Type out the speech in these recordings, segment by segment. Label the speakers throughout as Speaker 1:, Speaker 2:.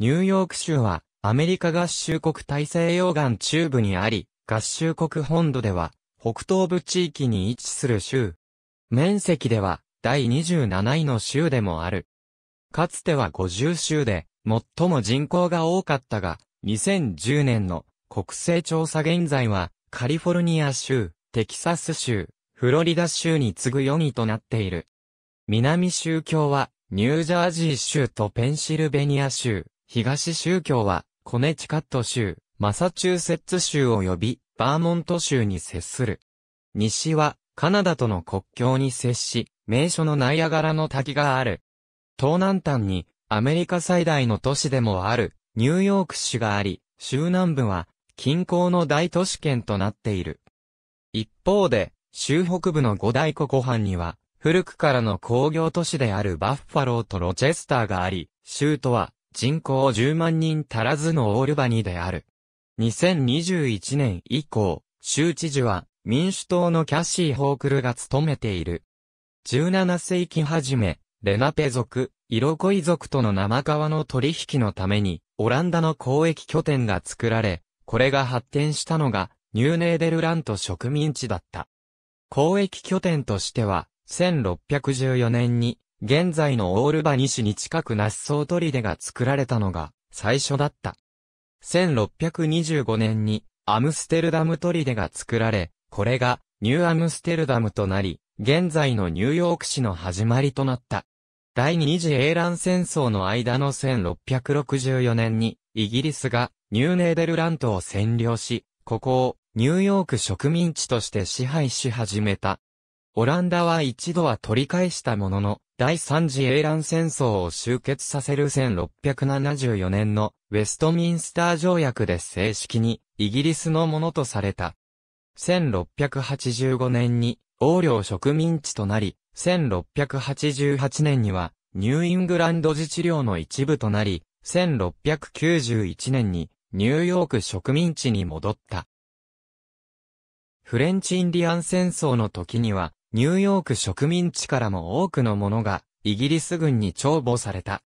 Speaker 1: ニューヨーク州は、アメリカ合衆国大西洋岸中部にあり、合衆国本土では、北東部地域に位置する州。面積では、第27位の州でもある。かつては50州で、最も人口が多かったが、2010年の国勢調査現在は、カリフォルニア州、テキサス州、フロリダ州に次ぐ4位となっている。南州教は、ニュージャージー州とペンシルベニア州、東宗教は、コネチカット州、マサチューセッツ州及び、バーモント州に接する。西は、カナダとの国境に接し、名所のナイアガラの滝がある。東南端に、アメリカ最大の都市でもある、ニューヨーク市があり、州南部は、近郊の大都市圏となっている。一方で、州北部の五大湖湖畔には、古くからの工業都市であるバッファローとロチェスターがあり、州都は人口10万人足らずのオールバニである。2021年以降、州知事は民主党のキャシー・ホークルが務めている。17世紀初め、レナペ族、イロコイ族との生川の取引のために、オランダの交易拠点が作られ、これが発展したのが、ニューネーデルラント植民地だった。交易拠点としては、1614年に現在のオールバニ市に近く那須総砦が作られたのが最初だった。1625年にアムステルダム砦が作られ、これがニューアムステルダムとなり、現在のニューヨーク市の始まりとなった。第二次英乱戦争の間の1664年に、イギリスがニューネーデルラントを占領し、ここをニューヨーク植民地として支配し始めた。オランダは一度は取り返したものの、第三次英乱戦争を終結させる1674年のウェストミンスター条約で正式にイギリスのものとされた。1685年に王領植民地となり、1688年にはニューイングランド自治領の一部となり、1691年にニューヨーク植民地に戻った。フレンチインディアン戦争の時にはニューヨーク植民地からも多くのものがイギリス軍に重宝された。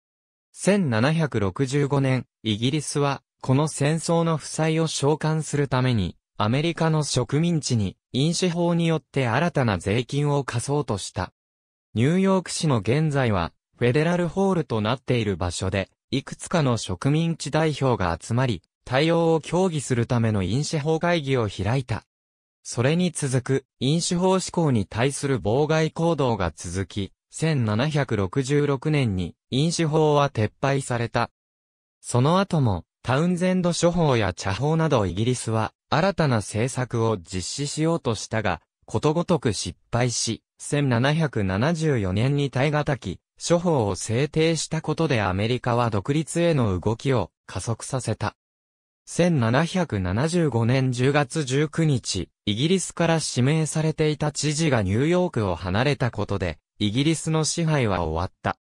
Speaker 1: 1765年、イギリスはこの戦争の負債を償還するためにアメリカの植民地に飲酒法によって新たな税金を課そうとした。ニューヨーク市の現在はフェデラルホールとなっている場所でいくつかの植民地代表が集まり対応を協議するための飲酒法会議を開いた。それに続く、飲酒法施行に対する妨害行動が続き、1766年に飲酒法は撤廃された。その後も、タウンゼンド処方や茶法などイギリスは、新たな政策を実施しようとしたが、ことごとく失敗し、1774年に耐え難き、処方を制定したことでアメリカは独立への動きを加速させた。1775年10月19日、イギリスから指名されていた知事がニューヨークを離れたことで、イギリスの支配は終わった。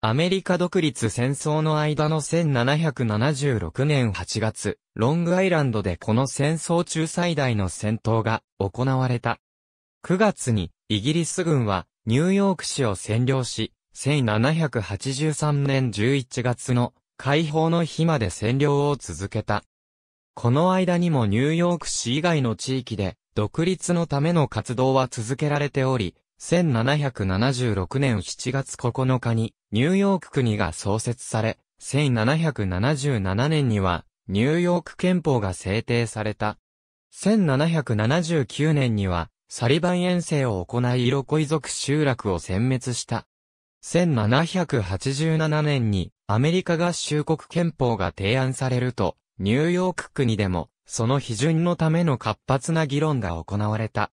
Speaker 1: アメリカ独立戦争の間の1776年8月、ロングアイランドでこの戦争中最大の戦闘が行われた。9月に、イギリス軍はニューヨーク市を占領し、1783年11月の解放の日まで占領を続けた。この間にもニューヨーク市以外の地域で、独立のための活動は続けられており、1776年7月9日にニューヨーク国が創設され、1777年にはニューヨーク憲法が制定された。1779年にはサリバン遠征を行い色恋族集落を殲滅した。1787年にアメリカ合衆国憲法が提案されると、ニューヨーク国でも、その批准のための活発な議論が行われた。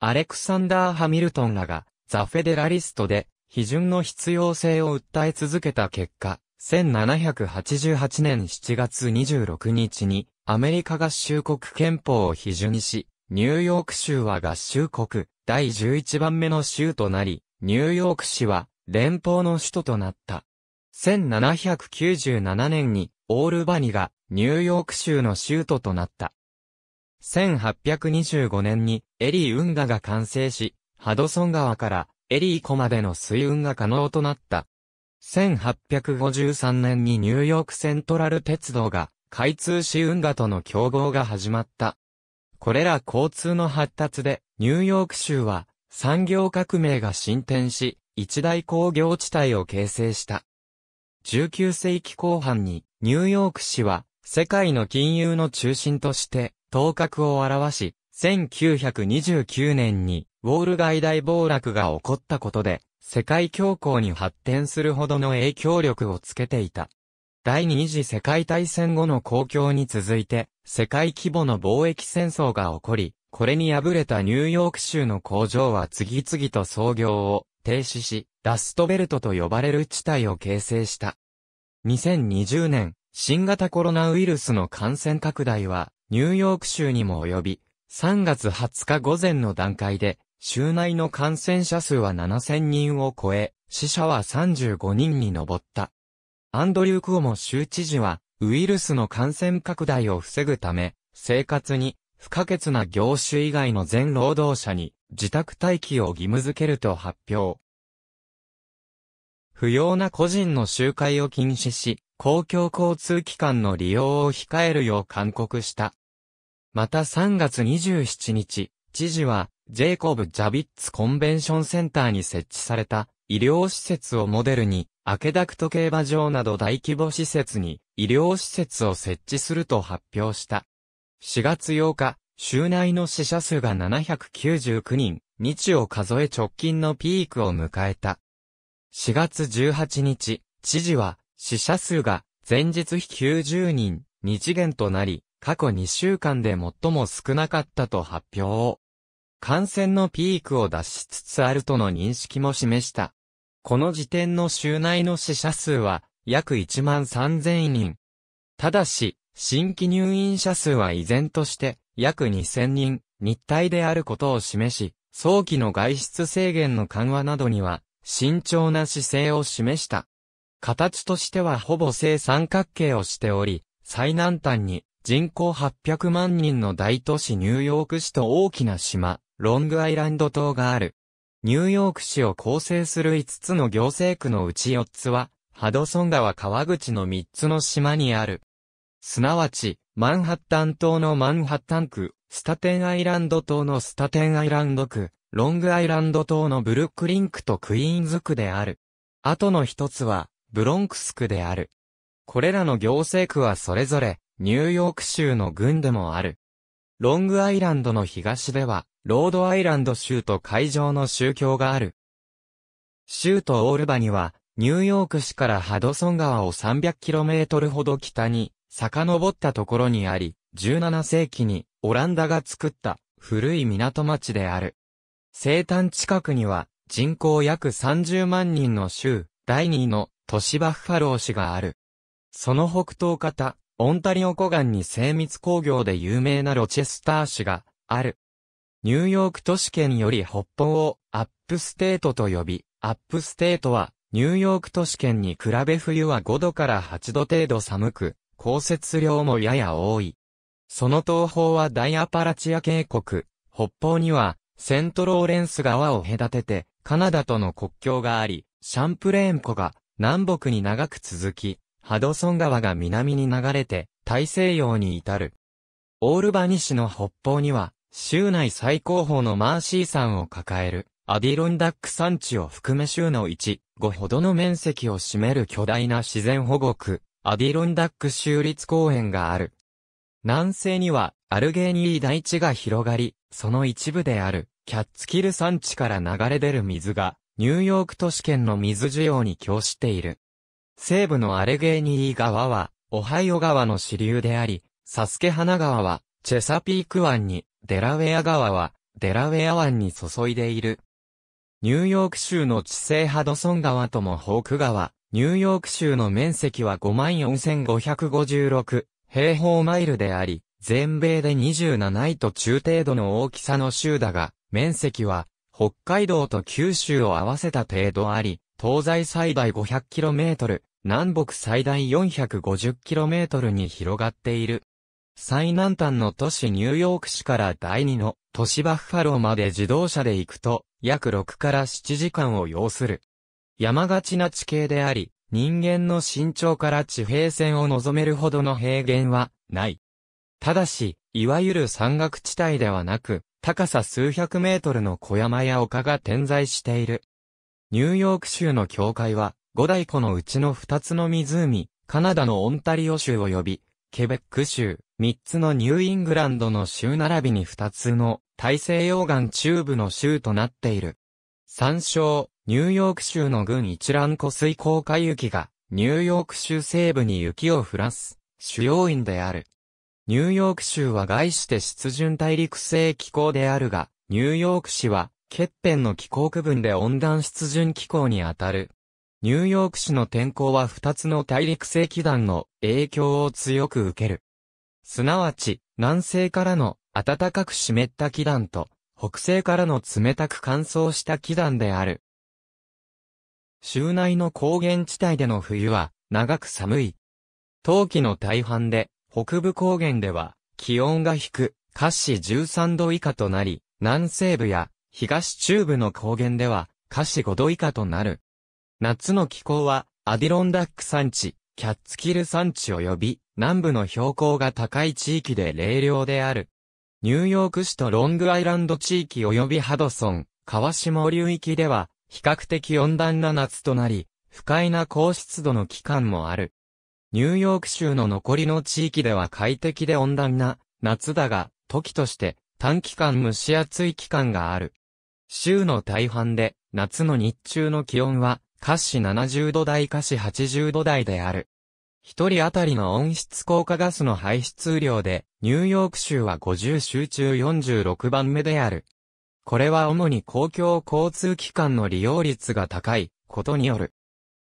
Speaker 1: アレクサンダー・ハミルトンらが、ザ・フェデラリストで、批准の必要性を訴え続けた結果、1788年7月26日に、アメリカ合衆国憲法を批准し、ニューヨーク州は合衆国、第11番目の州となり、ニューヨーク市は、連邦の首都となった。1797年に、オールバニが、ニューヨーク州の州都となった。1825年にエリー運河が完成し、ハドソン川からエリー湖までの水運が可能となった。1853年にニューヨークセントラル鉄道が開通し運河との競合が始まった。これら交通の発達でニューヨーク州は産業革命が進展し、一大工業地帯を形成した。19世紀後半にニューヨーク市は世界の金融の中心として、頭角を表し、1929年に、ウォール街大暴落が起こったことで、世界恐慌に発展するほどの影響力をつけていた。第二次世界大戦後の公共に続いて、世界規模の貿易戦争が起こり、これに敗れたニューヨーク州の工場は次々と操業を停止し、ダストベルトと呼ばれる地帯を形成した。2020年、新型コロナウイルスの感染拡大は、ニューヨーク州にも及び、3月20日午前の段階で、州内の感染者数は7000人を超え、死者は35人に上った。アンドリュー・クオモ州知事は、ウイルスの感染拡大を防ぐため、生活に不可欠な業種以外の全労働者に自宅待機を義務付けると発表。不要な個人の集会を禁止し、公共交通機関の利用を控えるよう勧告した。また3月27日、知事は、ジェイコブ・ジャビッツ・コンベンションセンターに設置された医療施設をモデルに、アケダクト競馬場など大規模施設に医療施設を設置すると発表した。4月8日、州内の死者数が799人、日を数え直近のピークを迎えた。4月18日、知事は死者数が前日比90人、日元となり、過去2週間で最も少なかったと発表。感染のピークを出しつつあるとの認識も示した。この時点の州内の死者数は約1万3000人。ただし、新規入院者数は依然として約2000人、日体であることを示し、早期の外出制限の緩和などには慎重な姿勢を示した。形としてはほぼ正三角形をしており、最南端に人口800万人の大都市ニューヨーク市と大きな島、ロングアイランド島がある。ニューヨーク市を構成する5つの行政区のうち4つは、ハドソン川川口の3つの島にある。すなわち、マンハッタン島のマンハッタン区、スタテンアイランド島のスタテンアイランド区、ロングアイランド島のブルックリン区とクイーンズ区である。あとの一つは、ブロンクス区である。これらの行政区はそれぞれ、ニューヨーク州の郡でもある。ロングアイランドの東では、ロードアイランド州と会場の宗教がある。州都オールバには、ニューヨーク市からハドソン川を 300km ほど北に、遡ったところにあり、17世紀にオランダが作った古い港町である。生誕近くには人口約30万人の州、第2位の都市バッファロー市がある。その北東方、オンタリオ湖岸に精密工業で有名なロチェスター市がある。ニューヨーク都市圏より北方をアップステートと呼び、アップステートはニューヨーク都市圏に比べ冬は5度から8度程度寒く、降雪量もやや多い。その東方は大アパラチア渓谷、北方にはセントローレンス川を隔ててカナダとの国境があり、シャンプレーン湖が南北に長く続き、ハドソン川が南に流れて、大西洋に至る。オールバニ市の北方には、州内最高峰のマーシー山を抱える、アディロンダック山地を含め州の1、5ほどの面積を占める巨大な自然保護区、アディロンダック州立公園がある。南西には、アルゲーニー大地が広がり、その一部である、キャッツキル山地から流れ出る水が、ニューヨーク都市圏の水需要に供している。西部のアレゲーニー川は、オハイオ川の支流であり、サスケ花川は、チェサピーク湾に、デラウェア川は、デラウェア湾に注いでいる。ニューヨーク州の地勢ハドソン川ともホーク川、ニューヨーク州の面積は54,556平方マイルであり、全米で27位と中程度の大きさの州だが、面積は北海道と九州を合わせた程度あり、東西最大 500km、南北最大 450km に広がっている。最南端の都市ニューヨーク市から第2の都市バッファローまで自動車で行くと約6から7時間を要する。山がちな地形であり、人間の身長から地平線を望めるほどの平原はない。ただし、いわゆる山岳地帯ではなく、高さ数百メートルの小山や丘が点在している。ニューヨーク州の境界は、五大湖のうちの二つの湖、カナダのオンタリオ州及び、ケベック州、三つのニューイングランドの州並びに二つの大西洋岸中部の州となっている。参照、ニューヨーク州の郡一覧湖水降下雪が、ニューヨーク州西部に雪を降らす、主要因である。ニューヨーク州は外して湿潤大陸性気候であるが、ニューヨーク市は、欠片の気候区分で温暖湿潤気候にあたる。ニューヨーク市の天候は2つの大陸性気団の影響を強く受ける。すなわち、南西からの暖かく湿った気団と、北西からの冷たく乾燥した気団である。州内の高原地帯での冬は、長く寒い。冬季の大半で、北部高原では気温が低く、華氏13度以下となり、南西部や東中部の高原では華氏5度以下となる。夏の気候はアディロンダック山地、キャッツキル山地及び南部の標高が高い地域で冷涼である。ニューヨーク市とロングアイランド地域及びハドソン、川下流域では比較的温暖な夏となり、不快な高湿度の期間もある。ニューヨーク州の残りの地域では快適で温暖な夏だが、時として短期間蒸し暑い期間がある。州の大半で夏の日中の気温は、華氏70度台華氏80度台である。一人当たりの温室効果ガスの排出量で、ニューヨーク州は50州中46番目である。これは主に公共交通機関の利用率が高いことによる。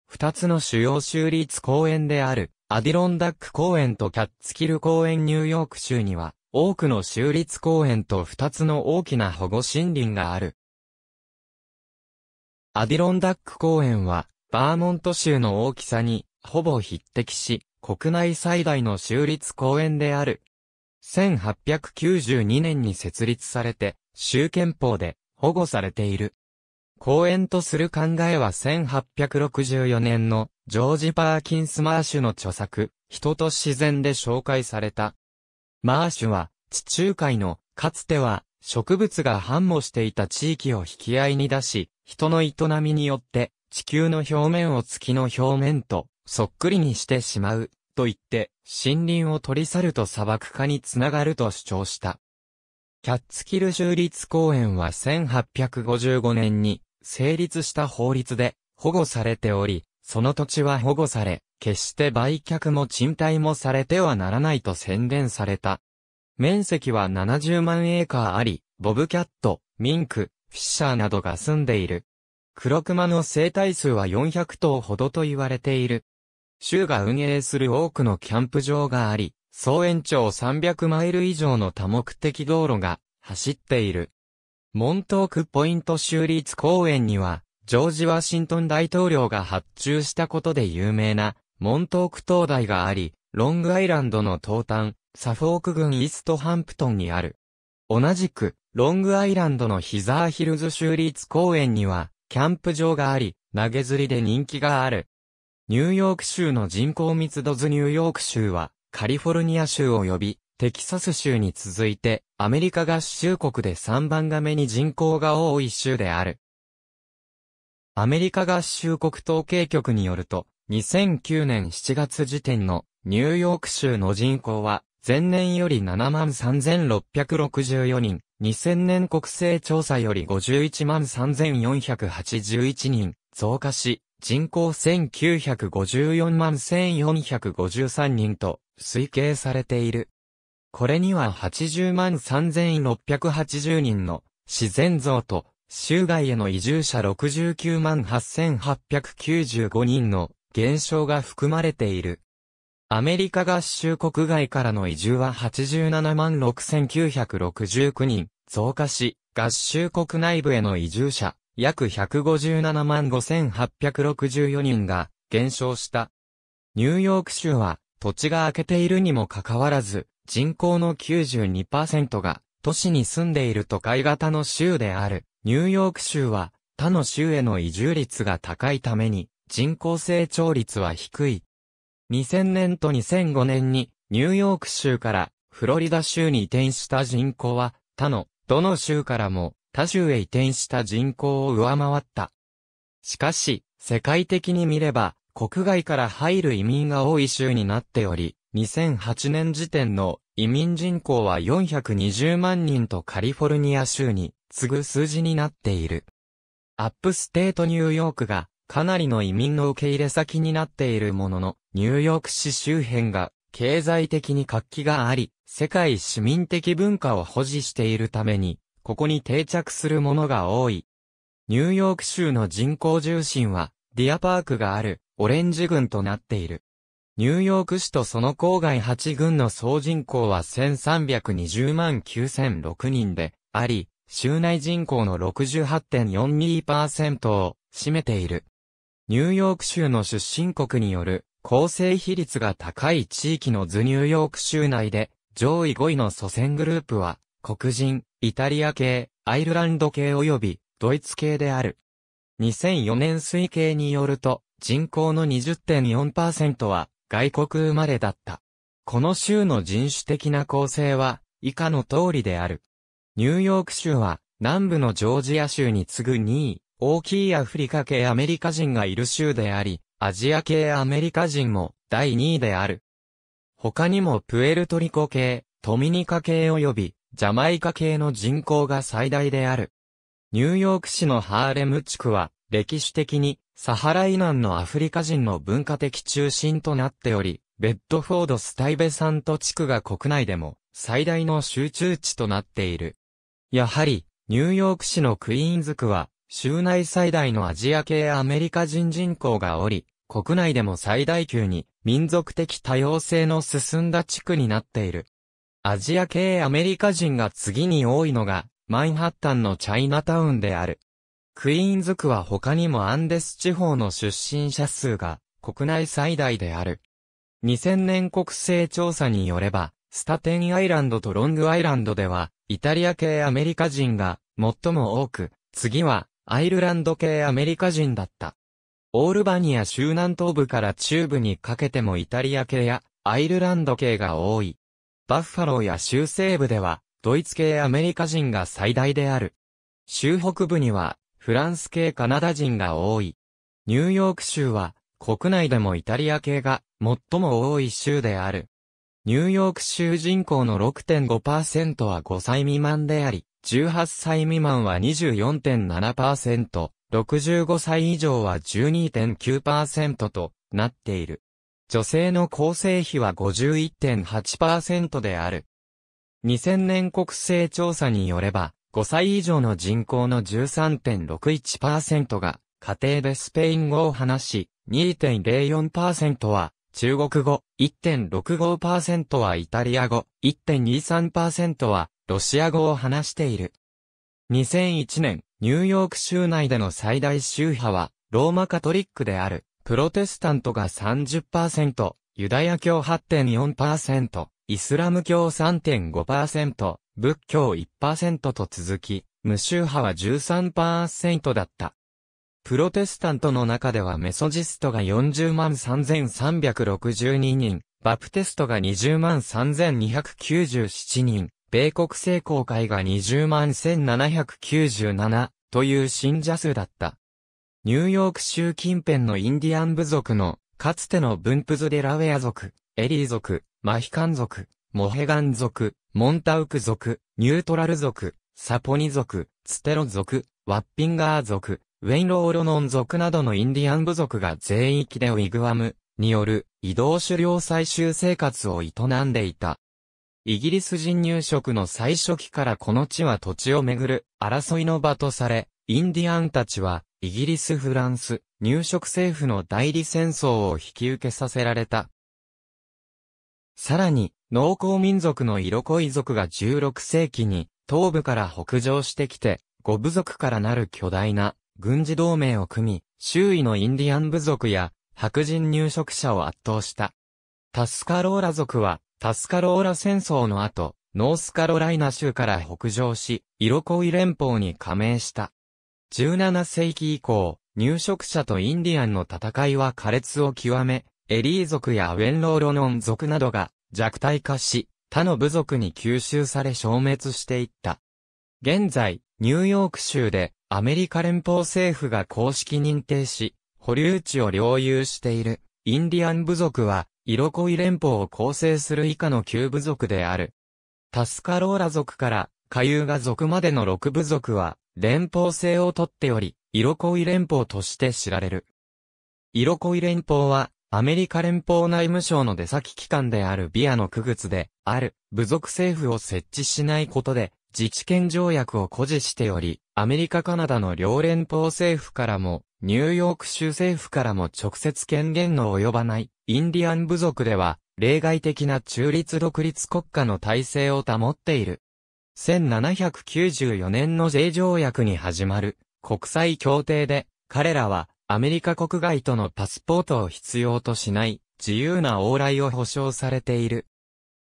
Speaker 1: 二つの主要州立公園である、アディロンダック公園とキャッツキル公園ニューヨーク州には、多くの州立公園と2つの大きな保護森林がある。アディロンダック公園は、バーモント州の大きさに、ほぼ匹敵し、国内最大の州立公園である。1892年に設立されて、州憲法で保護されている。公園とする考えは1864年のジョージ・パーキンス・マーシュの著作、人と自然で紹介された。マーシュは、地中海の、かつては、植物が繁茂していた地域を引き合いに出し、人の営みによって、地球の表面を月の表面と、そっくりにしてしまう、と言って、森林を取り去ると砂漠化につながると主張した。キャッツキル州立公園は1855年に、成立した法律で、保護されており、その土地は保護され、決して売却も賃貸もされてはならないと宣伝された。面積は70万エーカーあり、ボブキャット、ミンク、フィッシャーなどが住んでいる。黒熊の生態数は400頭ほどと言われている。州が運営する多くのキャンプ場があり、総延長300マイル以上の多目的道路が走っている。モントークポイント州立公園には、ジョージ・ワシントン大統領が発注したことで有名な、モントーク灯台があり、ロングアイランドの東端、サフォーク郡イーストハンプトンにある。同じく、ロングアイランドのヒザーヒルズ州立公園には、キャンプ場があり、投げ釣りで人気がある。ニューヨーク州の人口密度図ニューヨーク州は、カリフォルニア州及び、テキサス州に続いて、アメリカ合衆国で3番目に人口が多い州である。アメリカ合衆国統計局によると、2009年7月時点のニューヨーク州の人口は、前年より73,664人、2000年国勢調査より513,481人増加し、人口1954,1453人と推計されている。これには80万3680人の自然増と州外への移住者69万8895人の減少が含まれている。アメリカ合衆国外からの移住は87万6969人増加し、合衆国内部への移住者約157万5864人が減少した。ニューヨーク州は土地が空けているにもかかわらず、人口の92%が都市に住んでいる都会型の州である。ニューヨーク州は他の州への移住率が高いために人口成長率は低い。2000年と2005年にニューヨーク州からフロリダ州に移転した人口は他のどの州からも他州へ移転した人口を上回った。しかし、世界的に見れば、国外から入る移民が多い州になっており、2008年時点の移民人口は420万人とカリフォルニア州に次ぐ数字になっている。アップステートニューヨークがかなりの移民の受け入れ先になっているものの、ニューヨーク市周辺が経済的に活気があり、世界市民的文化を保持しているために、ここに定着するものが多い。ニューヨーク州の人口重心は、ディアパークがあるオレンジ郡となっている。ニューヨーク市とその郊外8郡の総人口は1320万9006人であり、州内人口の68.42%を占めている。ニューヨーク州の出身国による構成比率が高い地域の図ニューヨーク州内で上位5位の祖先グループは黒人、イタリア系、アイルランド系及びドイツ系である。2004年推計によると人口の20.4%は外国生まれだった。この州の人種的な構成は以下の通りである。ニューヨーク州は、南部のジョージア州に次ぐ2位、大きいアフリカ系アメリカ人がいる州であり、アジア系アメリカ人も第2位である。他にもプエルトリコ系、トミニカ系及びジャマイカ系の人口が最大である。ニューヨーク市のハーレム地区は歴史的にサハラナ南のアフリカ人の文化的中心となっており、ベッドフォードスタイベサント地区が国内でも最大の集中地となっている。やはり、ニューヨーク市のクイーンズ区は、州内最大のアジア系アメリカ人人口がおり、国内でも最大級に民族的多様性の進んだ地区になっている。アジア系アメリカ人が次に多いのが、マンハッタンのチャイナタウンである。クイーンズ区は他にもアンデス地方の出身者数が国内最大である。2000年国勢調査によれば、スタテンアイランドとロングアイランドでは、イタリア系アメリカ人が最も多く、次はアイルランド系アメリカ人だった。オールバニア州南東部から中部にかけてもイタリア系やアイルランド系が多い。バッファローや州西部ではドイツ系アメリカ人が最大である。州北部にはフランス系カナダ人が多い。ニューヨーク州は国内でもイタリア系が最も多い州である。ニューヨーク州人口の6.5%は5歳未満であり、18歳未満は24.7%、65歳以上は12.9%となっている。女性の構成比は51.8%である。2000年国勢調査によれば、5歳以上の人口の13.61%が家庭でスペイン語を話し、2.04%は中国語、1.65%はイタリア語、1.23%はロシア語を話している。2001年、ニューヨーク州内での最大宗派は、ローマカトリックである、プロテスタントが30%、ユダヤ教8.4%、イスラム教3.5%、仏教1%と続き、無宗派は13%だった。プロテスタントの中ではメソジストが40万3362人、バプテストが20万3297人、米国聖公会が20万1797という信者数だった。ニューヨーク州近辺のインディアン部族の、かつての分布図デラウェア族、エリー族、マヒカン族、モヘガン族、モンタウク族、ニュートラル族、サポニ族、ツテロ族、ワッピンガー族、ウェイローロノン族などのインディアン部族が全域でウィグワムによる移動狩猟採集生活を営んでいた。イギリス人入植の最初期からこの地は土地をめぐる争いの場とされ、インディアンたちはイギリス・フランス入植政府の代理戦争を引き受けさせられた。さらに、農耕民族のイロコイ族が16世紀に東部から北上してきて、五部族からなる巨大な軍事同盟を組み、周囲のインディアン部族や白人入植者を圧倒した。タスカローラ族は、タスカローラ戦争の後、ノースカロライナ州から北上し、イロコイ連邦に加盟した。17世紀以降、入植者とインディアンの戦いは苛烈を極め、エリー族やウェンローロノン族などが弱体化し、他の部族に吸収され消滅していった。現在、ニューヨーク州でアメリカ連邦政府が公式認定し、保留地を領有しているインディアン部族は、イロコイ連邦を構成する以下の旧部族である。タスカローラ族からカユーガ族までの6部族は、連邦制をとっており、イロコイ連邦として知られる。イロコイ連邦は、アメリカ連邦内務省の出先機関であるビアの区別で、ある部族政府を設置しないことで、自治権条約を誇示しており、アメリカカナダの両連邦政府からも、ニューヨーク州政府からも直接権限の及ばない、インディアン部族では、例外的な中立独立国家の体制を保っている。1794年の税条約に始まる国際協定で、彼らはアメリカ国外とのパスポートを必要としない自由な往来を保障されている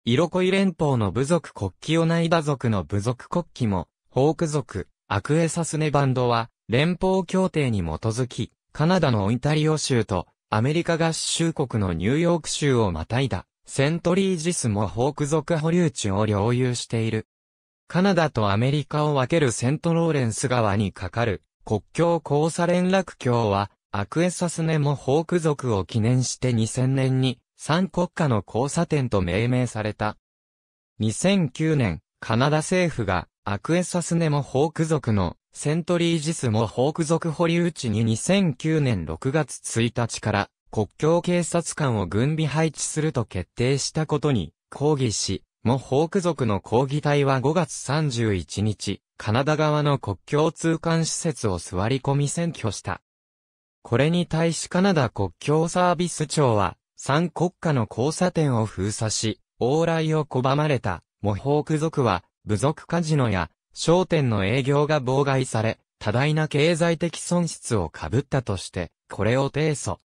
Speaker 1: 色恋連邦の部族国旗オナイダ族の部族国旗も、ホーク族、アクエサスネバンドは、連邦協定に基づき、カナダのオンタリオ州と、アメリカ合衆国のニューヨーク州をまたいだ、セントリージスもホーク族保留地を領有している。カナダとアメリカを分けるセントローレンス川に架かる国境交差連絡橋はアクエサスネもホーク族を記念して2000年に三国家の交差点と命名された。2009年、カナダ政府が、アクエサスネモホーク族の、セントリージスモホーク族保留地に2009年6月1日から、国境警察官を軍備配置すると決定したことに、抗議し、モホーク族の抗議隊は5月31日、カナダ側の国境通関施設を座り込み占拠した。これに対しカナダ国境サービス庁は、三国家の交差点を封鎖し、往来を拒まれた、模倣族は、部族カジノや、商店の営業が妨害され、多大な経済的損失を被ったとして、これを提訴。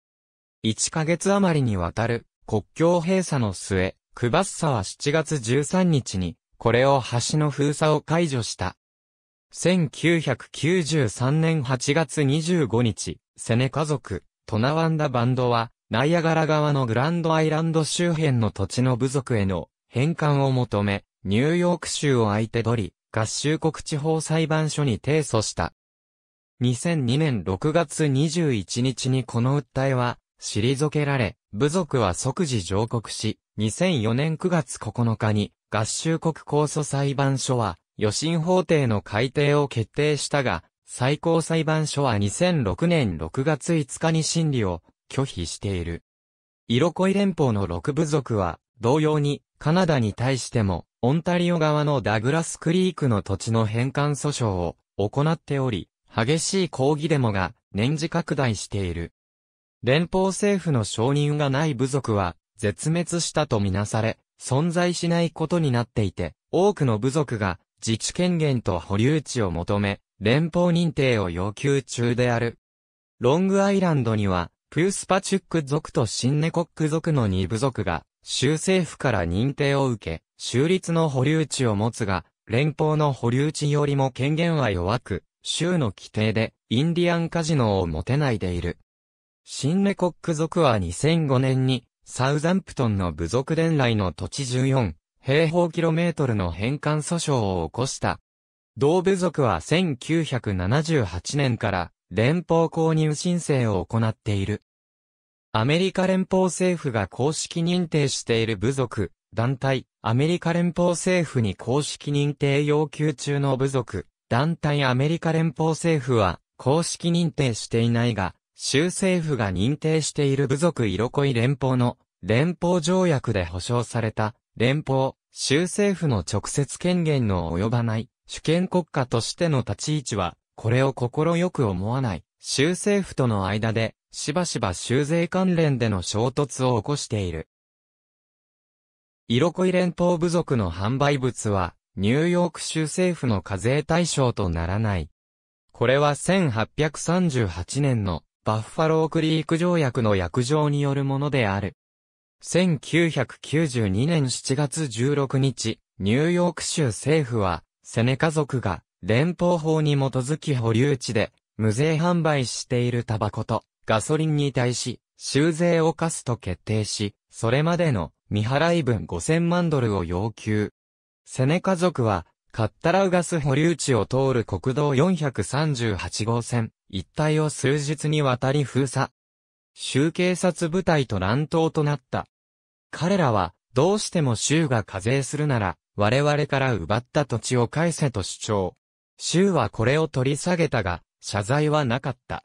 Speaker 1: 1ヶ月余りにわたる国境閉鎖の末、クバッサは7月13日に、これを橋の封鎖を解除した。1993年8月25日、セネ家族、トナワンダバンドは、ナイアガラ側のグランドアイランド周辺の土地の部族への返還を求め、ニューヨーク州を相手取り、合衆国地方裁判所に提訴した。2002年6月21日にこの訴えは、退けられ、部族は即時上告し、2004年9月9日に、合衆国控訴裁判所は、予審法廷の改定を決定したが、最高裁判所は2006年6月5日に審理を拒否している。イロコイ連邦の6部族は、同様に、カナダに対しても、オンタリオ側のダグラスクリークの土地の返還訴訟を行っており、激しい抗議デモが年次拡大している。連邦政府の承認がない部族は絶滅したとみなされ、存在しないことになっていて、多くの部族が自治権限と保留地を求め、連邦認定を要求中である。ロングアイランドにはプースパチュック族とシンネコック族の二部族が、州政府から認定を受け、州立の保留地を持つが、連邦の保留地よりも権限は弱く、州の規定で、インディアンカジノを持てないでいる。シンネコック族は2005年に、サウザンプトンの部族伝来の土地14、平方キロメートルの返還訴訟を起こした。同部族は1978年から連邦購入申請を行っている。アメリカ連邦政府が公式認定している部族、団体、アメリカ連邦政府に公式認定要求中の部族、団体アメリカ連邦政府は公式認定していないが、州政府が認定している部族イロコイ連邦の連邦条約で保障された連邦、州政府の直接権限の及ばない主権国家としての立ち位置は、これを心よく思わない州政府との間でしばしば修税関連での衝突を起こしている。イロコイ連邦部族の販売物は、ニューヨーク州政府の課税対象とならない。これは1838年のバッファロークリーク条約の約定によるものである。1992年7月16日、ニューヨーク州政府は、セネカ族が連邦法に基づき保留地で無税販売しているタバコとガソリンに対し、修税を課すと決定し、それまでの未払い分5000万ドルを要求。セネ家族は、カッタラウガス保留地を通る国道438号線、一帯を数日にわたり封鎖。州警察部隊と乱闘となった。彼らは、どうしても州が課税するなら、我々から奪った土地を返せと主張。州はこれを取り下げたが、謝罪はなかった。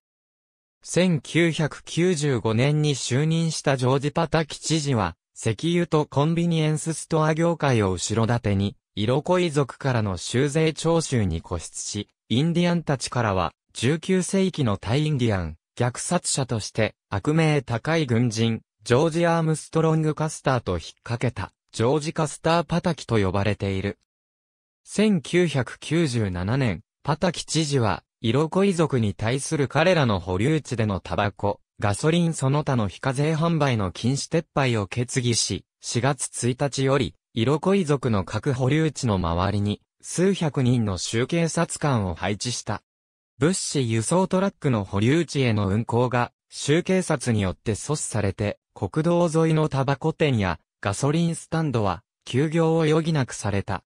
Speaker 1: 1995年に就任したジョージ・パタキ知事は、石油とコンビニエンスストア業界を後ろ盾に、色恋族からの州税徴収に固執し、インディアンたちからは、19世紀の大インディアン、虐殺者として、悪名高い軍人、ジョージ・アームストロング・カスターと引っ掛けた、ジョージ・カスター・パタキと呼ばれている。1997年、パタキ知事は、色恋族に対する彼らの保留地でのタバコ、ガソリンその他の非課税販売の禁止撤廃を決議し、4月1日より、色恋族の各保留地の周りに、数百人の州警察官を配置した。物資輸送トラックの保留地への運行が、州警察によって阻止されて、国道沿いのタバコ店やガソリンスタンドは休業を余儀なくされた。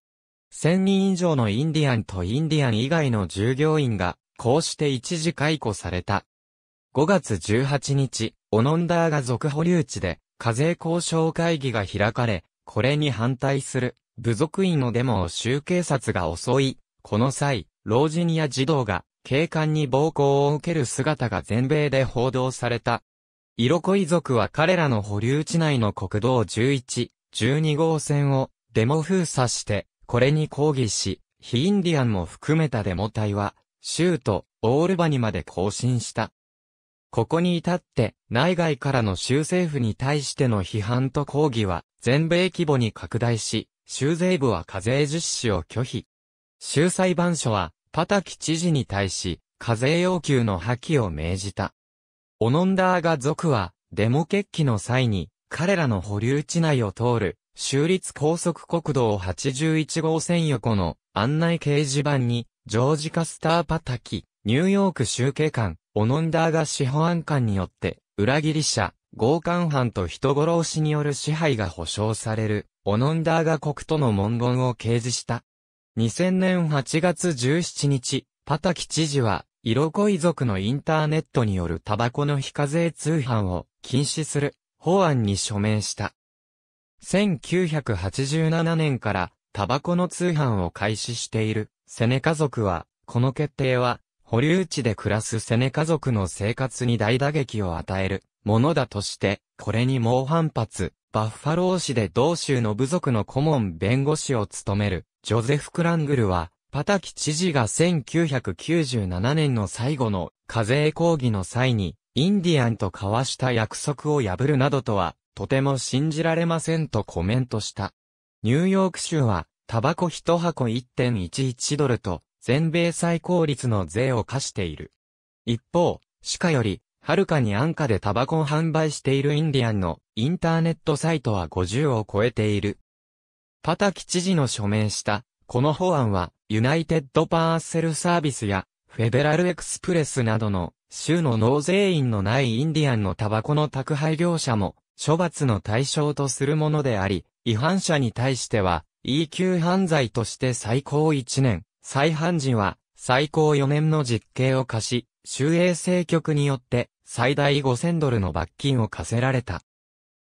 Speaker 1: 1000人以上のインディアンとインディアン以外の従業員がこうして一時解雇された。5月18日、オノンダーが続保留地で、課税交渉会議が開かれ、これに反対する、部族員のデモを州警察が襲い、この際、老人や児童が、警官に暴行を受ける姿が全米で報道された。色恋族は彼らの保留地内の国道11、12号線をデモ封鎖して、これに抗議し、非インディアンも含めたデモ隊は州都、オールバニまで更新した。ここに至って、内外からの州政府に対しての批判と抗議は、全米規模に拡大し、州税部は課税実施を拒否。州裁判所は、パタキ知事に対し、課税要求の破棄を命じた。オノンダーガ族は、デモ決起の際に、彼らの保留地内を通る、州立高速国道81号線横の案内掲示板に、ジョージ・カスター・パタキ、ニューヨーク州警官、オノンダーが司法案官によって、裏切り者、強姦犯と人殺しによる支配が保障される、オノンダーが国との文言を掲示した。2000年8月17日、パタキ知事は、色恋族のインターネットによるタバコの非課税通販を禁止する法案に署名した。1987年からタバコの通販を開始しているセネ家族は、この決定は、保留地で暮らすセネ家族の生活に大打撃を与えるものだとして、これに猛反発、バッファロー市で同州の部族の顧問弁護士を務める、ジョゼフ・クラングルは、パタキ知事が1997年の最後の課税抗議の際に、インディアンと交わした約束を破るなどとは、とても信じられませんとコメントした。ニューヨーク州は、タバコ一箱1.11ドルと、全米最高率の税を課している。一方、シカより、はるかに安価でタバコを販売しているインディアンのインターネットサイトは50を超えている。パタキ知事の署名した、この法案は、ユナイテッドパーセルサービスや、フェデラルエクスプレスなどの、州の納税員のないインディアンのタバコの宅配業者も、処罰の対象とするものであり、違反者に対しては、E 級犯罪として最高1年、再犯時は最高4年の実刑を課し、州衛生局によって最大5000ドルの罰金を課せられた。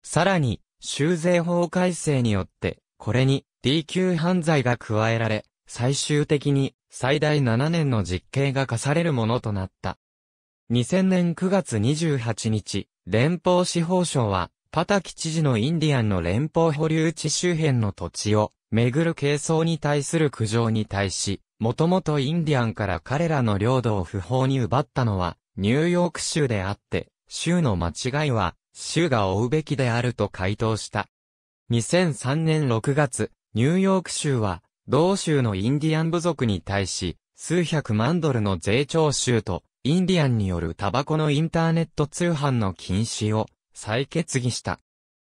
Speaker 1: さらに、州税法改正によって、これに D 級犯罪が加えられ、最終的に最大7年の実刑が課されるものとなった。2000年9月28日、連邦司法省は、パタキ知事のインディアンの連邦保留地周辺の土地を、めぐる軽装に対する苦情に対し、もともとインディアンから彼らの領土を不法に奪ったのは、ニューヨーク州であって、州の間違いは、州が負うべきであると回答した。2003年6月、ニューヨーク州は、同州のインディアン部族に対し、数百万ドルの税徴収と、インディアンによるタバコのインターネット通販の禁止を、再決議した。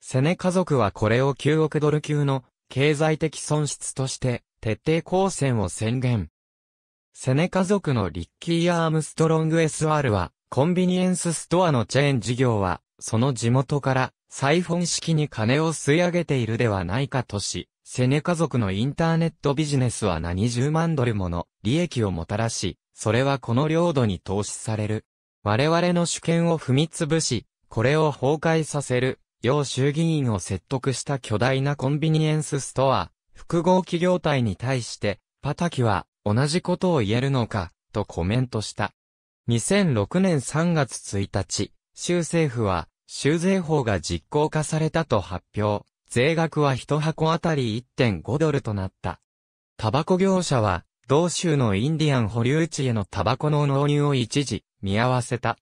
Speaker 1: セネ家族はこれを9億ドル級の経済的損失として徹底抗戦を宣言。セネ家族のリッキー・アームストロング SR は、コンビニエンスストアのチェーン事業は、その地元からサイフォン式に金を吸い上げているではないかとし、セネ家族のインターネットビジネスは何十万ドルもの利益をもたらし、それはこの領土に投資される。我々の主権を踏み潰し、これを崩壊させる両衆議院を説得した巨大なコンビニエンスストア、複合企業体に対して、パタキは同じことを言えるのか、とコメントした。2006年3月1日、州政府は、州税法が実効化されたと発表、税額は1箱あたり1.5ドルとなった。タバコ業者は、同州のインディアン保留地へのタバコの納入を一時、見合わせた。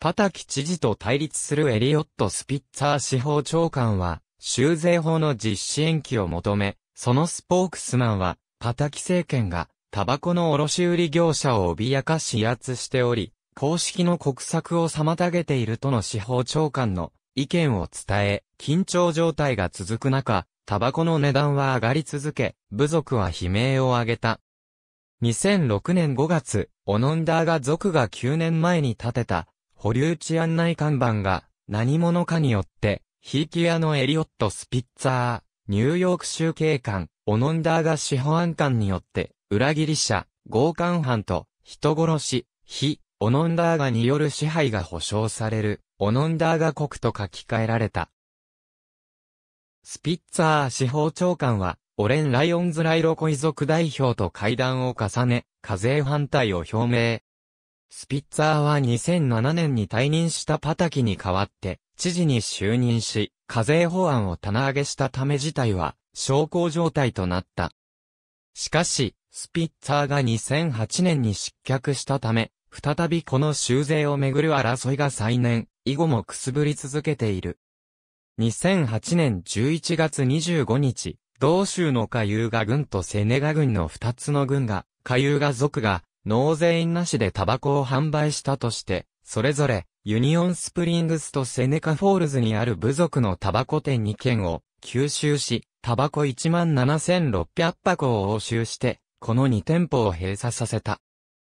Speaker 1: パタキ知事と対立するエリオット・スピッツァー司法長官は、修税法の実施延期を求め、そのスポークスマンは、パタキ政権が、タバコの卸売業者を脅かし圧しており、公式の国策を妨げているとの司法長官の意見を伝え、緊張状態が続く中、タバコの値段は上がり続け、部族は悲鳴を上げた。2006年5月、オノンダーが族が9年前に建てた保留地案内看板が何者かによって、ヒーキアのエリオット・スピッツァー、ニューヨーク州警官、オノンダーが司法案官によって、裏切り者、強姦犯と、人殺し、非、オノンダーガによる支配が保障される、オノンダーガ国と書き換えられた。スピッツァー司法長官は、オレン・ライオンズ・ライロコイ族代表と会談を重ね、課税反対を表明。スピッツァーは2007年に退任したパタキに代わって、知事に就任し、課税法案を棚上げしたため自体は、昇降状態となった。しかし、スピッツァーが2008年に失脚したため、再びこの修税をめぐる争いが再燃、以後もくすぶり続けている。2008年11月25日、同州の下遊が軍とセネガ軍の二つの軍が、下遊が族が、納税なしでタバコを販売したとして、それぞれ、ユニオンスプリングスとセネカフォールズにある部族のタバコ店2件を吸収し、タバコ17,600箱を押収して、この2店舗を閉鎖させた。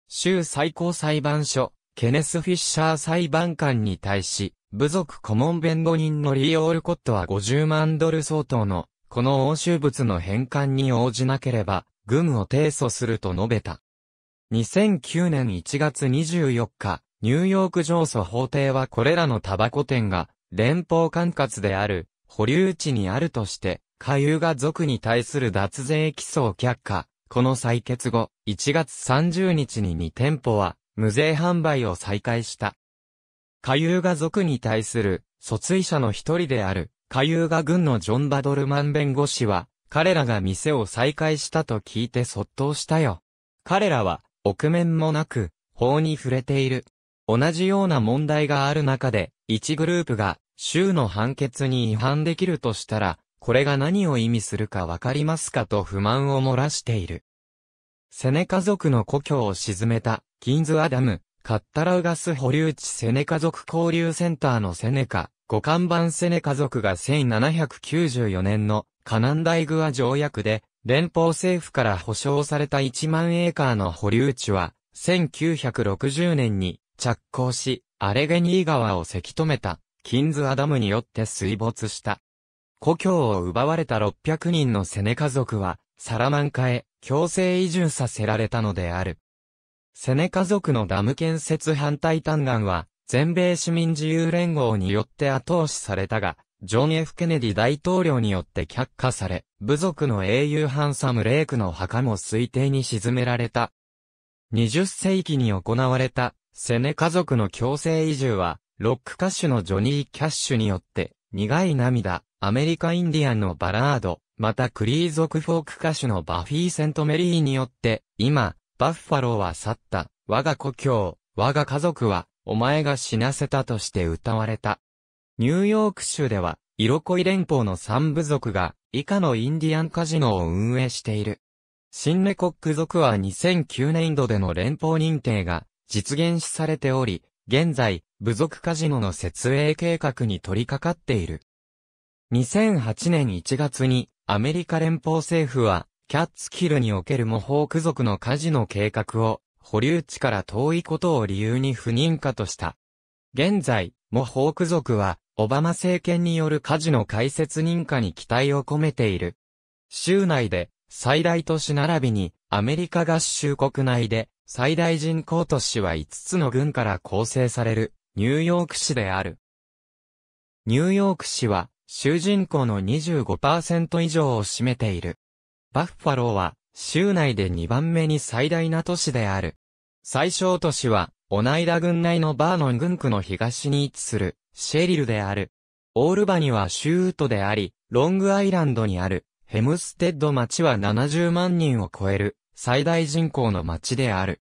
Speaker 1: 州最高裁判所、ケネス・フィッシャー裁判官に対し、部族顧問弁護人のリー・オールコットは50万ドル相当の、この押収物の返還に応じなければ、軍を提訴すると述べた。2009年1月24日、ニューヨーク上訴法廷はこれらのタバコ店が、連邦管轄である、保留地にあるとして、下遊が族に対する脱税起訴を却下。この採決後、1月30日に2店舗は、無税販売を再開した。下遊が族に対する、訴追者の一人である、下遊が軍のジョン・バドルマン弁護士は、彼らが店を再開したと聞いてそっとしたよ。彼らは、臆面もなく、法に触れている。同じような問題がある中で、1グループが、州の判決に違反できるとしたら、これが何を意味するかわかりますかと不満を漏らしている。セネカ族の故郷を沈めた、キンズアダム、カッタラウガス保留地セネカ族交流センターのセネカ、五看板セネカ族が1794年のカナンダイグア条約で連邦政府から保証された1万エーカーの保留地は、1960年に着工し、アレゲニー川をせき止めた、キンズアダムによって水没した。故郷を奪われた600人のセネ家族は、サラマンカへ強制移住させられたのである。セネ家族のダム建設反対嘆願は、全米市民自由連合によって後押しされたが、ジョン・ F・ ケネディ大統領によって却下され、部族の英雄ハンサム・レイクの墓も推定に沈められた。20世紀に行われた、セネ家族の強制移住は、ロック歌手のジョニー・キャッシュによって、苦い涙、アメリカ・インディアンのバラード、またクリー族フォーク歌手のバフィー・セント・メリーによって、今、バッファローは去った、我が故郷、我が家族は、お前が死なせたとして歌われた。ニューヨーク州では、イロコイ連邦の三部族が、以下のインディアンカジノを運営している。シンネコック族は2009年度での連邦認定が実現しされており、現在、部族カジノの設営計画に取り掛かっている。2008年1月に、アメリカ連邦政府は、キャッツキルにおける模倣族のカジノ計画を、保留地から遠いことを理由に不認可とした。現在、模倣族は、オバマ政権によるカジノ開設認可に期待を込めている。州内で最大都市並びにアメリカ合衆国内で最大人口都市は5つの郡から構成されるニューヨーク市である。ニューヨーク市は州人口の25%以上を占めている。バッファローは州内で2番目に最大な都市である。最小都市はオナイダ郡内のバーノン郡区の東に位置するシェリルである。オールバニは州都であり、ロングアイランドにある、ヘムステッド町は70万人を超える、最大人口の町である。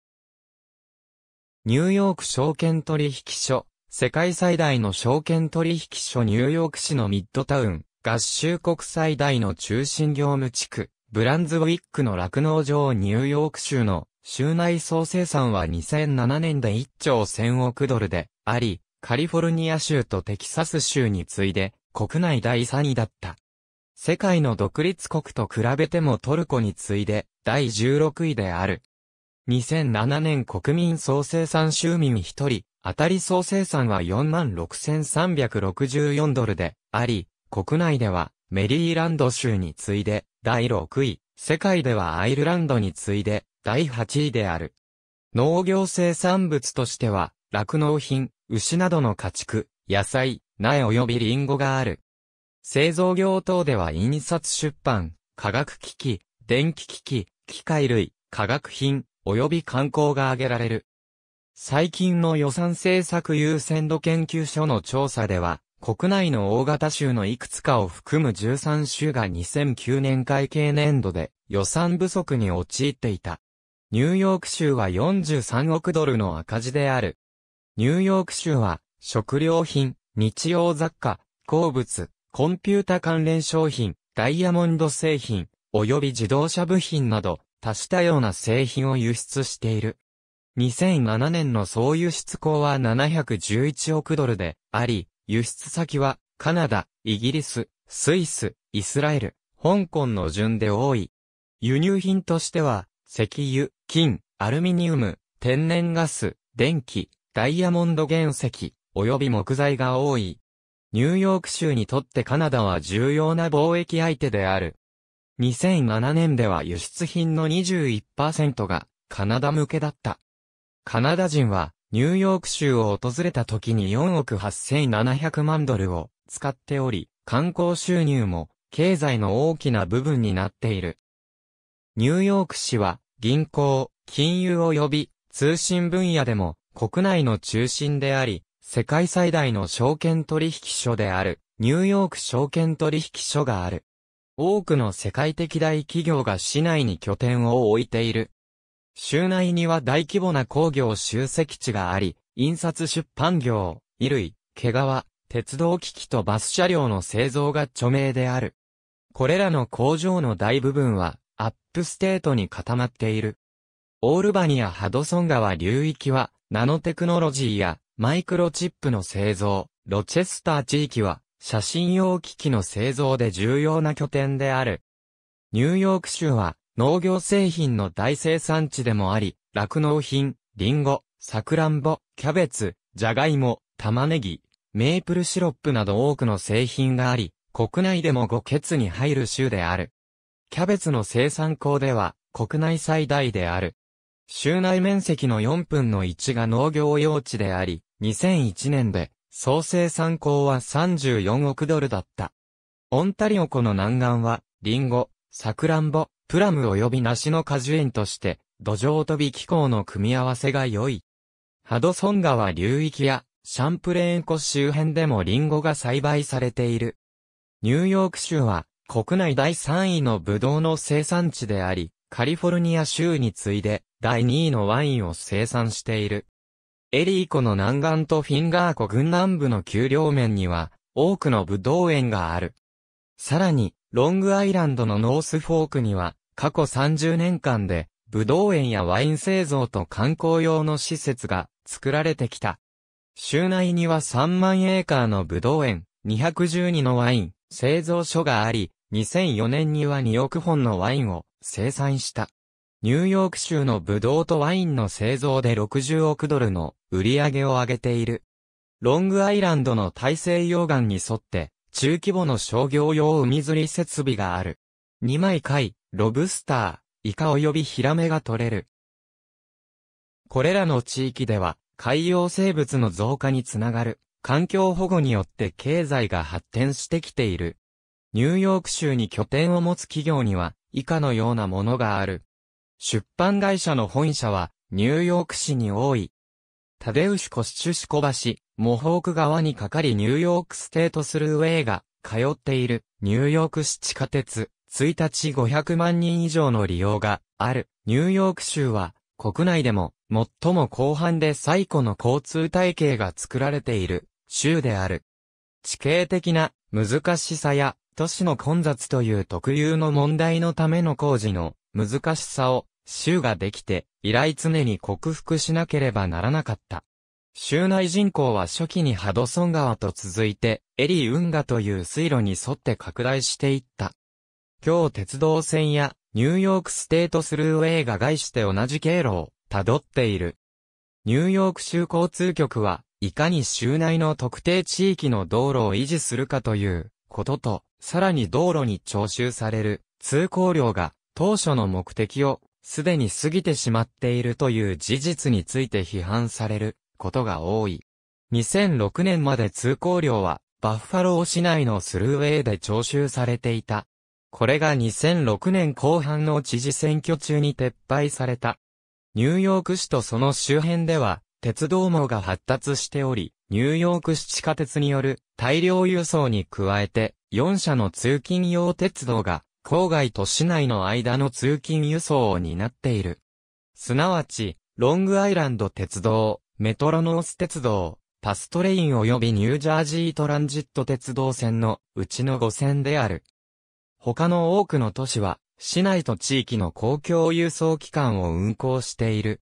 Speaker 1: ニューヨーク証券取引所、世界最大の証券取引所ニューヨーク市のミッドタウン、合衆国最大の中心業務地区、ブランズウィックの酪農場ニューヨーク州の州内総生産は2007年で1兆1000億ドルであり、カリフォルニア州とテキサス州に次いで、国内第3位だった。世界の独立国と比べてもトルコに次いで、第16位である。2007年国民総生産州民1人、当たり総生産は46,364ドルであり、国内ではメリーランド州に次いで第6位、世界ではアイルランドに次いで第8位である。農業生産物としては酪農品、牛などの家畜、野菜、苗及びリンゴがある。製造業等では印刷出版、化学機器、電気機器、機械類、化学品、及び観光が挙げられる。最近の予算政策優先度研究所の調査では、国内の大型州のいくつかを含む13州が2009年会計年度で予算不足に陥っていた。ニューヨーク州は43億ドルの赤字である。ニューヨーク州は、食料品、日用雑貨、鉱物、コンピュータ関連商品、ダイヤモンド製品、及び自動車部品など、多種多様な製品を輸出している。2007年の総輸出口は711億ドルであり、輸出先はカナダ、イギリス、スイス、イスラエル、香港の順で多い。輸入品としては、石油、金、アルミニウム、天然ガス、電気、ダイヤモンド原石、及び木材が多い。ニューヨーク州にとってカナダは重要な貿易相手である。2007年では輸出品の21%がカナダ向けだった。カナダ人はニューヨーク州を訪れた時に4億8700万ドルを使っており、観光収入も経済の大きな部分になっている。ニューヨーク市は銀行、金融及び通信分野でも国内の中心であり、世界最大の証券取引所である、ニューヨーク証券取引所がある。多くの世界的大企業が市内に拠点を置いている。州内には大規模な工業集積地があり、印刷出版業、衣類、毛皮、鉄道機器とバス車両の製造が著名である。これらの工場の大部分は、アップステートに固まっている。オールバニア・ハドソン川流域は、ナノテクノロジーやマイクロチップの製造、ロチェスター地域は、写真用機器の製造で重要な拠点である。ニューヨーク州は、農業製品の大生産地でもあり、酪農品、リンゴ、サクランボ、キャベツ、ジャガイモ、玉ねぎ、メープルシロップなど多くの製品があり、国内でも5ケツに入る州である。キャベツの生産港では、国内最大である。州内面積の4分の1が農業用地であり、2001年で総生産高は34億ドルだった。オンタリオ湖の南岸は、リンゴ、サクランボ、プラム及び梨の果樹園として、土壌飛び気候の組み合わせが良い。ハドソン川流域やシャンプレーン湖周辺でもリンゴが栽培されている。ニューヨーク州は国内第3位のブドウの生産地であり、カリフォルニア州に次いで第2位のワインを生産している。エリー湖の南岸とフィンガー湖群南部の丘陵面には、多くのブドウ園がある。さらに、ロングアイランドのノースフォークには、過去30年間で、ブドウ園やワイン製造と観光用の施設が作られてきた。州内には3万エーカーのブドウ園、212のワイン製造所があり、2004年には2億本のワインを生産した。ニューヨーク州のブドウとワインの製造で60億ドルの売り上げを上げている。ロングアイランドの大西洋岸に沿って中規模の商業用海釣り設備がある。二枚貝、ロブスター、イカ及びヒラメが取れる。これらの地域では海洋生物の増加につながる環境保護によって経済が発展してきている。ニューヨーク州に拠点を持つ企業には以下のようなものがある。出版会社の本社は、ニューヨーク市に多い。タデウシコ・シュシコ橋、モホーク川にかかりニューヨークステートスルーウェイが、通っている、ニューヨーク市地下鉄、1日500万人以上の利用がある、ニューヨーク州は、国内でも、最も広範で最古の交通体系が作られている、州である。地形的な、難しさや、都市の混雑という特有の問題のための工事の、難しさを、州ができて、以来常に克服しなければならなかった。州内人口は初期にハドソン川と続いて、エリー運河という水路に沿って拡大していった。今日鉄道線や、ニューヨークステートスルーウェイが外して同じ経路を、辿っている。ニューヨーク州交通局は、いかに州内の特定地域の道路を維持するかという、ことと、さらに道路に徴収される、通行量が、当初の目的をすでに過ぎてしまっているという事実について批判されることが多い。2006年まで通行料はバッファロー市内のスルーウェイで徴収されていた。これが2006年後半の知事選挙中に撤廃された。ニューヨーク市とその周辺では鉄道網が発達しており、ニューヨーク市地下鉄による大量輸送に加えて4社の通勤用鉄道が郊外と市内の間の通勤輸送を担っている。すなわち、ロングアイランド鉄道、メトロノース鉄道、パストレイン及びニュージャージートランジット鉄道線のうちの5線である。他の多くの都市は、市内と地域の公共輸送機関を運行している。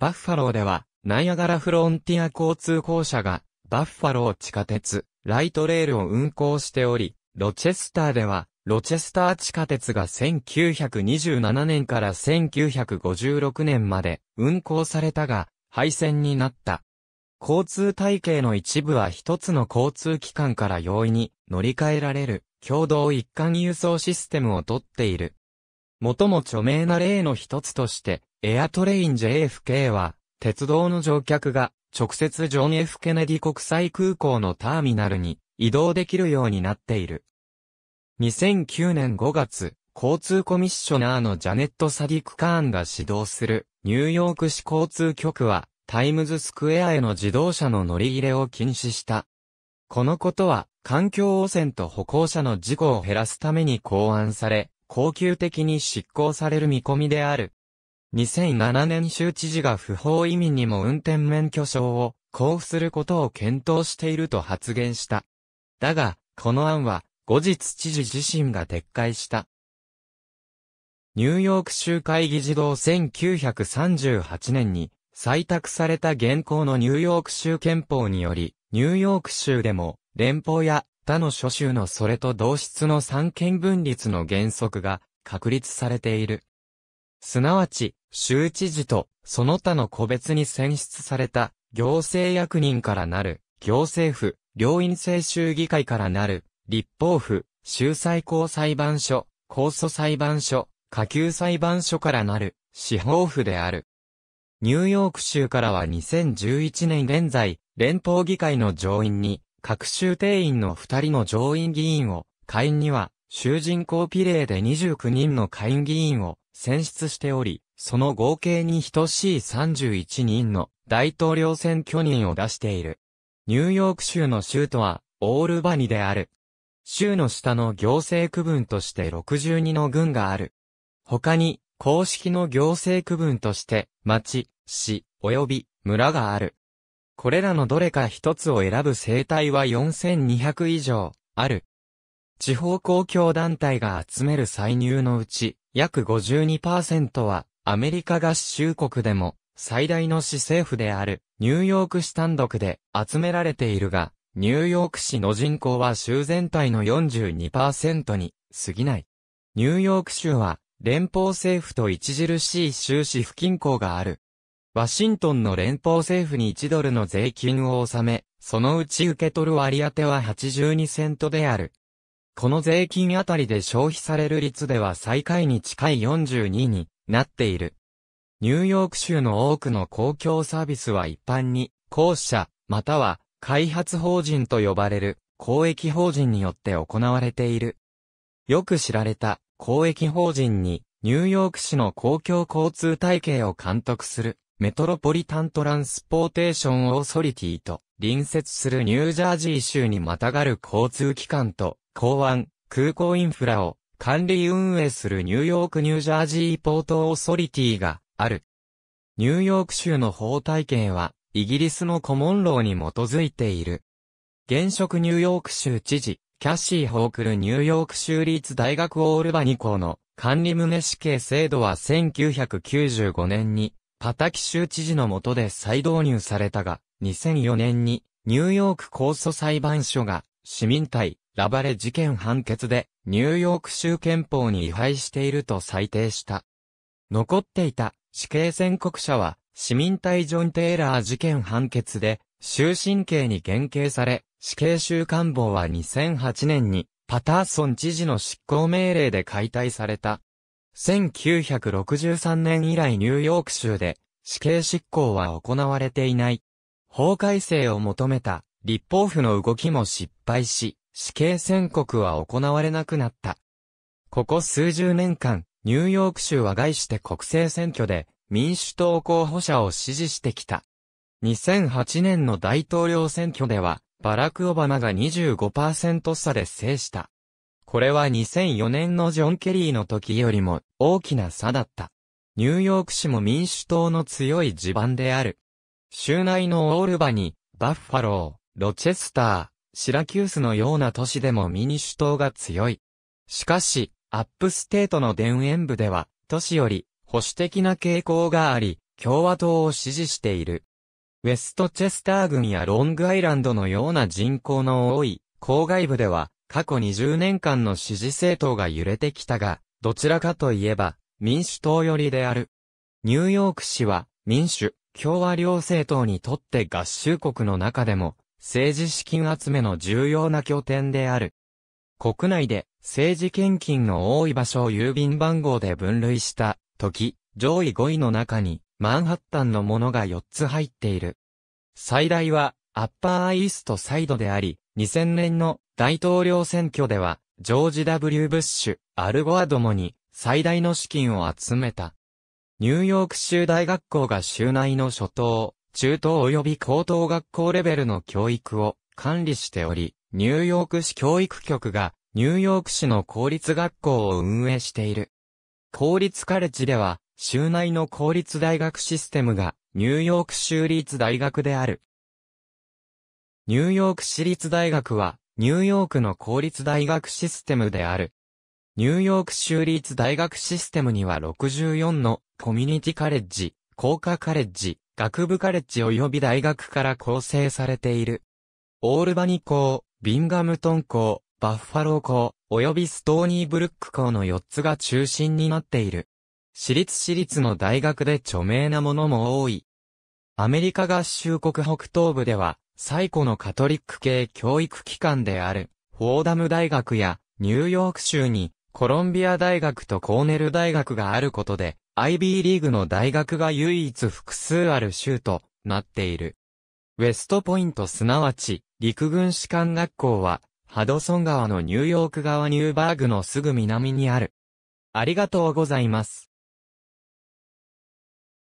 Speaker 1: バッファローでは、ナイアガラフロンティア交通公社が、バッファロー地下鉄、ライトレールを運行しており、ロチェスターでは、ロチェスター地下鉄が1927年から1956年まで運行されたが、廃線になった。交通体系の一部は一つの交通機関から容易に乗り換えられる共同一貫輸送システムをとっている。最も著名な例の一つとして、エアトレイン JFK は、鉄道の乗客が直接ジョン・ F・ ケネディ国際空港のターミナルに移動できるようになっている。2009年5月、交通コミッショナーのジャネット・サディク・カーンが指導するニューヨーク市交通局はタイムズスクエアへの自動車の乗り入れを禁止した。このことは環境汚染と歩行者の事故を減らすために考案され、恒久的に執行される見込みである。2007年州知事が不法移民にも運転免許証を交付することを検討していると発言した。だが、この案は後日知事自身が撤回した。ニューヨーク州会議事堂1938年に採択された現行のニューヨーク州憲法により、ニューヨーク州でも連邦や他の諸州のそれと同質の三権分立の原則が確立されている。すなわち、州知事とその他の個別に選出された行政役人からなる行政府、両院制州議会からなる立法府、州最高裁判所、高訴裁判所、下級裁判所からなる、司法府である。ニューヨーク州からは2011年現在、連邦議会の上院に、各州定員の2人の上院議員を、下院には、州人口比例で29人の下院議員を選出しており、その合計に等しい31人の大統領選挙人を出している。ニューヨーク州の州都は、オールバニである。州の下の行政区分として62の郡がある。他に、公式の行政区分として、町、市、及び村がある。これらのどれか一つを選ぶ生態は4200以上、ある。地方公共団体が集める歳入のうち、約52%は、アメリカ合衆国でも、最大の市政府である、ニューヨーク市単独で集められているが、ニューヨーク市の人口は州全体の42%に過ぎない。ニューヨーク州は連邦政府と著しい州市不均衡がある。ワシントンの連邦政府に1ドルの税金を納め、そのうち受け取る割当ては82セントである。この税金あたりで消費される率では最下位に近い42になっている。ニューヨーク州の多くの公共サービスは一般に、公社、または開発法人と呼ばれる公益法人によって行われている。よく知られた公益法人にニューヨーク市の公共交通体系を監督するメトロポリタントランスポーテーションオーソリティと隣接するニュージャージー州にまたがる交通機関と港湾、空港インフラを管理運営するニューヨークニュージャージーポートオーソリティがある。ニューヨーク州の法体系はイギリスのコモンローに基づいている。現職ニューヨーク州知事、キャッシー・ホークルニューヨーク州立大学オールバニ校の管理棟死刑制度は1995年にパタキ州知事の下で再導入されたが、2004年にニューヨーク控訴裁判所が市民対ラバレ事件判決でニューヨーク州憲法に違反していると裁定した。残っていた死刑宣告者は市民隊ジョン・テイラー事件判決で、終身刑に減刑され、死刑囚官房は2008年に、パターソン知事の執行命令で解体された。1963年以来ニューヨーク州で死刑執行は行われていない。法改正を求めた立法府の動きも失敗し、死刑宣告は行われなくなった。ここ数十年間、ニューヨーク州は外して国政選挙で民主党候補者を支持してきた。2008年の大統領選挙では、バラク・オバマが25%差で制した。これは2004年のジョン・ケリーの時よりも大きな差だった。ニューヨーク市も民主党の強い地盤である。州内のオールバニ、バッファロー、ロチェスター、シラキュースのような都市でも民主党が強い。しかし、アップステートの田園部では、都市より保守的な傾向があり、共和党を支持している。ウェストチェスター郡やロングアイランドのような人口の多い郊外部では、過去20年間の支持政党が揺れてきたが、どちらかといえば、民主党寄りである。ニューヨーク市は、民主、共和両政党にとって合衆国の中でも、政治資金集めの重要な拠点である。国内で、政治献金の多い場所を郵便番号で分類した、時、上位5位の中に、マンハッタンのものが4つ入っている。最大は、アッパーアイーストサイドであり、2000年の大統領選挙では、ジョージ・ W・ ブッシュ、アルゴアどもに、最大の資金を集めた。ニューヨーク州大学校が州内の初等、中等及び高等学校レベルの教育を管理しており、ニューヨーク市教育局がニューヨーク市の公立学校を運営している。公立カレッジでは、州内の公立大学システムが、ニューヨーク州立大学である。ニューヨーク市立大学は、ニューヨークの公立大学システムである。ニューヨーク州立大学システムには64のコミュニティカレッジ、工科カレッジ、学部カレッジ及び大学から構成されている。オールバニ校、ビンガムトン校、バッファロー校、及びストーニーブルック校の4つが中心になっている。私立私立の大学で著名なものも多い。アメリカ合衆国北東部では、最古のカトリック系教育機関である、フォーダム大学や、ニューヨーク州に、コロンビア大学とコーネル大学があることで、IB リーグの大学が唯一複数ある州となっている。ウェストポイントすなわち、陸軍士官学校は、ハドソン川のニューヨーク側ニューバーグのすぐ南にある。ありがとうございます。